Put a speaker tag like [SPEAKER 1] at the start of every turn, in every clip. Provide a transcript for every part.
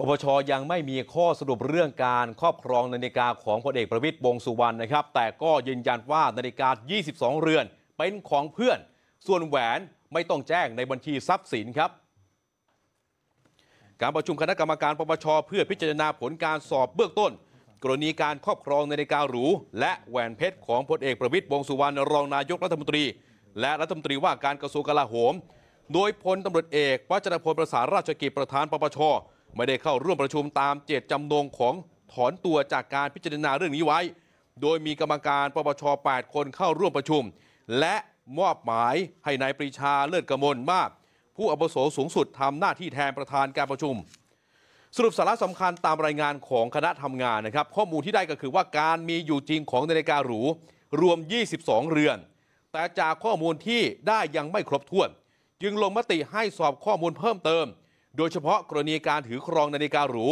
[SPEAKER 1] ปปชยังไม่มีข้อสรุปเรื่องการครอบครองนาฬิกาของพลเอกประวิตยวงสุวรรณนะครับ แต่ก็ยืนยันว่านาฬิกา 22 เรือนเป็นของเพื่อน ส่วนแหวนไม่ต้องแจ้งในบัญชีทรัพย์สินครับ การประชุมคณะกรรมการปปชเพื่อพิจารณาผลการสอบเบื้องต้น กรณีการครอบครองนาฬิกาหรูและแหวนเพชรของพลเอกประวิตยวงสุวรรณรองนายกรัฐมนตรี และรัฐมนตรีว่าการกระทรวงกลาโหม โดยพลตารวจเอกวัชรพลประสานราชกิจประธานปปชไม่ได้เข้าร่วมประชุมตามเจตจำนงของถอนตัวจากการพิจารณาเรื่องนี้ไว้ โดยมีกรรมการปปช8 คนเข้าร่วมประชุม และมอบหมายให้นายปรีชาเลิศกมลมาก ผู้อาวุโสสูงสุดทำหน้าที่แทนประธานการประชุม สรุปสาระสำคัญตามรายงานของคณะทำงานนะครับ ข้อมูลที่ได้ก็คือว่าการมีอยู่จริงของนาฬิกาหรู รวม 22 เรือน แต่จากข้อมูลที่ได้ยังไม่ครบถ้วน จึงลงมติให้สอบข้อมูลเพิ่มเติมโดยเฉพาะกรณีการถือครองนาฬิกาหรู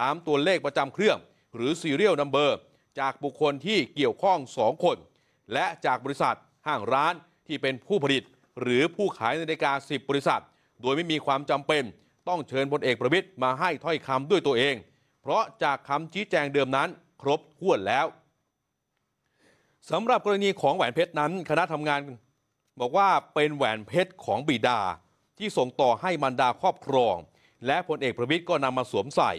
[SPEAKER 1] ตามตัวเลขประจำเครื่องหรือซีเรียลนัมเบอร์จากบุคคลที่เกี่ยวข้อง 2 คน และจากบริษัทห้างร้านที่เป็นผู้ผลิต หรือผู้ขายนาฬิกา10 บริษัท โดยไม่มีความจำเป็น ต้องเชิญพลเอกประวิตยมาให้ถ้อยคำด้วยตัวเอง เพราะจากคำชี้แจงเดิมนั้นครบถ้วนแล้วสำหรับกรณีของแหวนเพชรนั้นคณะทำงาน บอกว่าเป็นแหวนเพชรของบิดา ที่ส่งต่อให้มันดาครอบครองและพลเอกประวิทย์ก็นำมาสวมใส่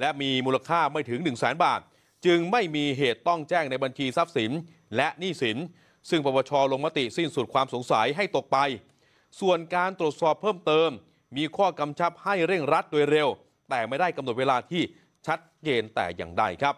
[SPEAKER 1] และมีมูลค่าไม่ถึง1นึ่งแสนบาท จึงไม่มีเหตุต้องแจ้งในบัญชีทรัพย์สิน และหนี้สิน ซึ่งปปชลงมติสิ้นสุดความสงสัยให้ตกไป ส่วนการตรวจสอบเพิ่มเติม มีข้อกำชับให้เร่งรัดโดยเร็ว แต่ไม่ได้กำหนดเวลาที่ชัดเจนแต่อย่างใดครับ